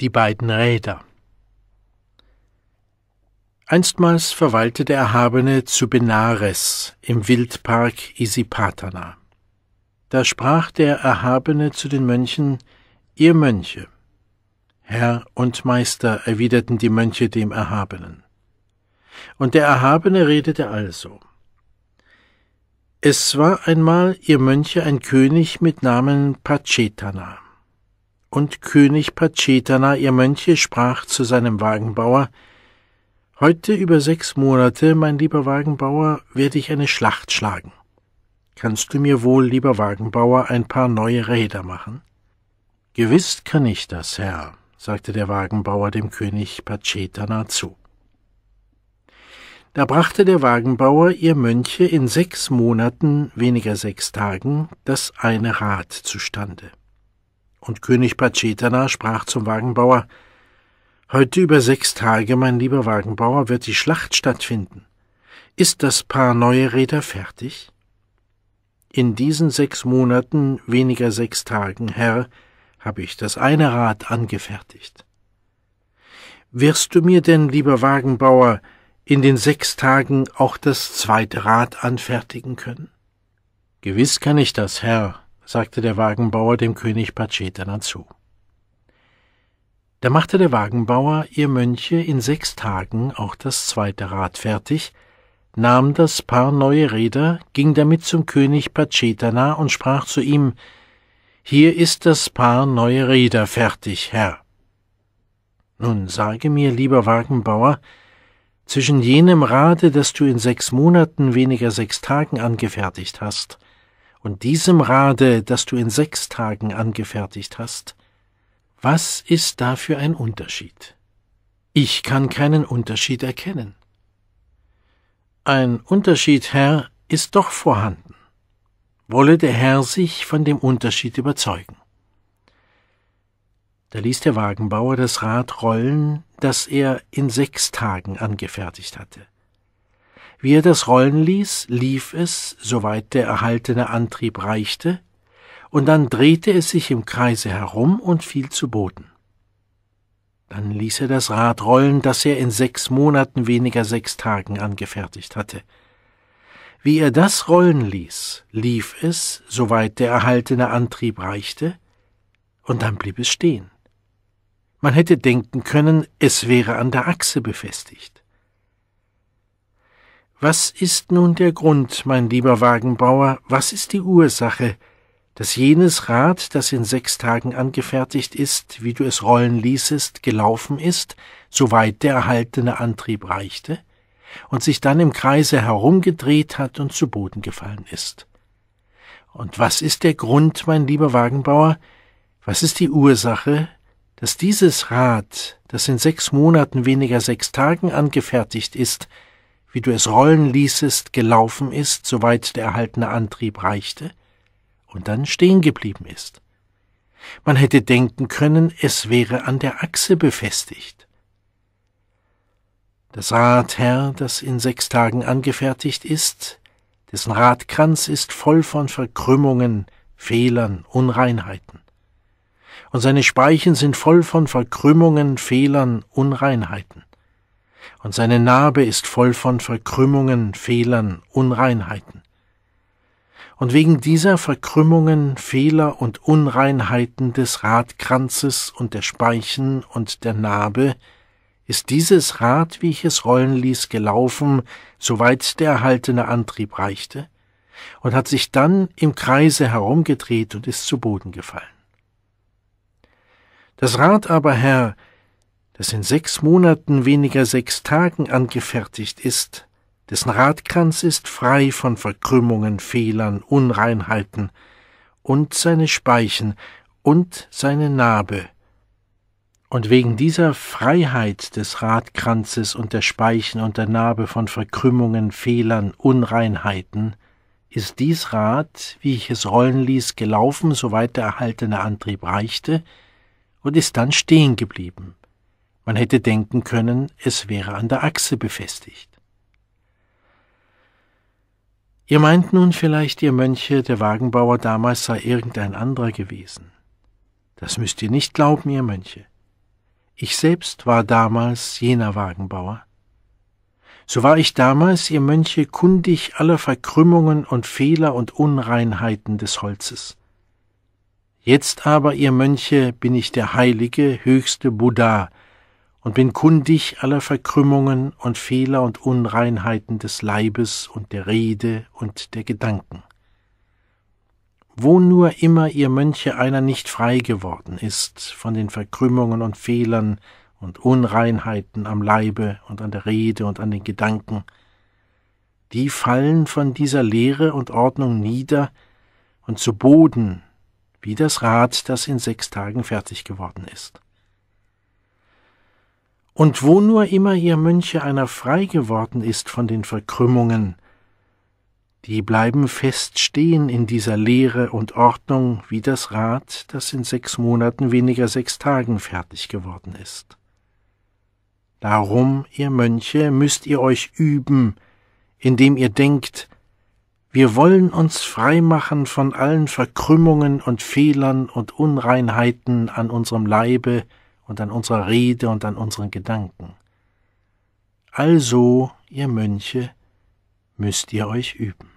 die beiden Räder. Einstmals verweilte der Erhabene zu Benares im Wildpark Isipatana. Da sprach der Erhabene zu den Mönchen, ihr Mönche. Herr und Meister, erwiderten die Mönche dem Erhabenen. Und der Erhabene redete also. Es war einmal, ihr Mönche, ein König mit Namen Pachetana. Und König Pacetana, ihr Mönche, sprach zu seinem Wagenbauer Heute über sechs Monate, mein lieber Wagenbauer, werde ich eine Schlacht schlagen. Kannst du mir wohl, lieber Wagenbauer, ein paar neue Räder machen? Gewiss kann ich das, Herr, sagte der Wagenbauer dem König Pacetana zu. Da brachte der Wagenbauer ihr Mönche in sechs Monaten, weniger sechs Tagen, das eine Rad zustande und König Pacetana sprach zum Wagenbauer Heute über sechs Tage, mein lieber Wagenbauer, wird die Schlacht stattfinden. Ist das Paar neue Räder fertig? In diesen sechs Monaten, weniger sechs Tagen, Herr, habe ich das eine Rad angefertigt. Wirst du mir denn, lieber Wagenbauer, in den sechs Tagen auch das zweite Rad anfertigen können? Gewiss kann ich das, Herr, sagte der Wagenbauer dem König Pacetana zu. Da machte der Wagenbauer, ihr Mönche, in sechs Tagen auch das zweite Rad fertig, nahm das Paar neue Räder, ging damit zum König Pacetana und sprach zu ihm Hier ist das Paar neue Räder fertig, Herr. Nun sage mir, lieber Wagenbauer, zwischen jenem Rade, das du in sechs Monaten weniger sechs Tagen angefertigt hast, und diesem Rade, das du in sechs Tagen angefertigt hast, was ist da für ein Unterschied? Ich kann keinen Unterschied erkennen. Ein Unterschied, Herr, ist doch vorhanden. Wolle der Herr sich von dem Unterschied überzeugen. Da ließ der Wagenbauer das Rad rollen, das er in sechs Tagen angefertigt hatte. Wie er das rollen ließ, lief es, soweit der erhaltene Antrieb reichte, und dann drehte es sich im Kreise herum und fiel zu Boden. Dann ließ er das Rad rollen, das er in sechs Monaten weniger sechs Tagen angefertigt hatte. Wie er das rollen ließ, lief es, soweit der erhaltene Antrieb reichte, und dann blieb es stehen. Man hätte denken können, es wäre an der Achse befestigt. Was ist nun der Grund, mein lieber Wagenbauer, was ist die Ursache, dass jenes Rad, das in sechs Tagen angefertigt ist, wie du es rollen ließest, gelaufen ist, soweit der erhaltene Antrieb reichte, und sich dann im Kreise herumgedreht hat und zu Boden gefallen ist? Und was ist der Grund, mein lieber Wagenbauer, was ist die Ursache, dass dieses Rad, das in sechs Monaten weniger sechs Tagen angefertigt ist, wie du es rollen ließest, gelaufen ist, soweit der erhaltene Antrieb reichte, und dann stehen geblieben ist. Man hätte denken können, es wäre an der Achse befestigt. Das Rad, Herr, das in sechs Tagen angefertigt ist, dessen Radkranz ist voll von Verkrümmungen, Fehlern, Unreinheiten. Und seine Speichen sind voll von Verkrümmungen, Fehlern, Unreinheiten und seine Narbe ist voll von Verkrümmungen, Fehlern, Unreinheiten. Und wegen dieser Verkrümmungen, Fehler und Unreinheiten des Radkranzes und der Speichen und der Narbe ist dieses Rad, wie ich es rollen ließ, gelaufen, soweit der erhaltene Antrieb reichte, und hat sich dann im Kreise herumgedreht und ist zu Boden gefallen. Das Rad aber, Herr, das in sechs Monaten weniger sechs Tagen angefertigt ist, dessen Radkranz ist frei von Verkrümmungen, Fehlern, Unreinheiten, und seine Speichen und seine Narbe. Und wegen dieser Freiheit des Radkranzes und der Speichen und der Narbe von Verkrümmungen, Fehlern, Unreinheiten, ist dies Rad, wie ich es rollen ließ, gelaufen, soweit der erhaltene Antrieb reichte, und ist dann stehen geblieben. Man hätte denken können, es wäre an der Achse befestigt. Ihr meint nun vielleicht, ihr Mönche, der Wagenbauer damals sei irgendein anderer gewesen. Das müsst ihr nicht glauben, ihr Mönche. Ich selbst war damals jener Wagenbauer. So war ich damals, ihr Mönche, kundig aller Verkrümmungen und Fehler und Unreinheiten des Holzes. Jetzt aber, ihr Mönche, bin ich der heilige, höchste Buddha, und bin kundig aller Verkrümmungen und Fehler und Unreinheiten des Leibes und der Rede und der Gedanken. Wo nur immer ihr Mönche einer nicht frei geworden ist von den Verkrümmungen und Fehlern und Unreinheiten am Leibe und an der Rede und an den Gedanken, die fallen von dieser Lehre und Ordnung nieder und zu Boden, wie das Rad, das in sechs Tagen fertig geworden ist und wo nur immer ihr Mönche einer frei geworden ist von den Verkrümmungen, die bleiben fest stehen in dieser Lehre und Ordnung wie das Rad, das in sechs Monaten weniger sechs Tagen fertig geworden ist. Darum, ihr Mönche, müsst ihr euch üben, indem ihr denkt, wir wollen uns freimachen von allen Verkrümmungen und Fehlern und Unreinheiten an unserem Leibe, und an unserer Rede und an unseren Gedanken. Also, ihr Mönche, müsst ihr euch üben.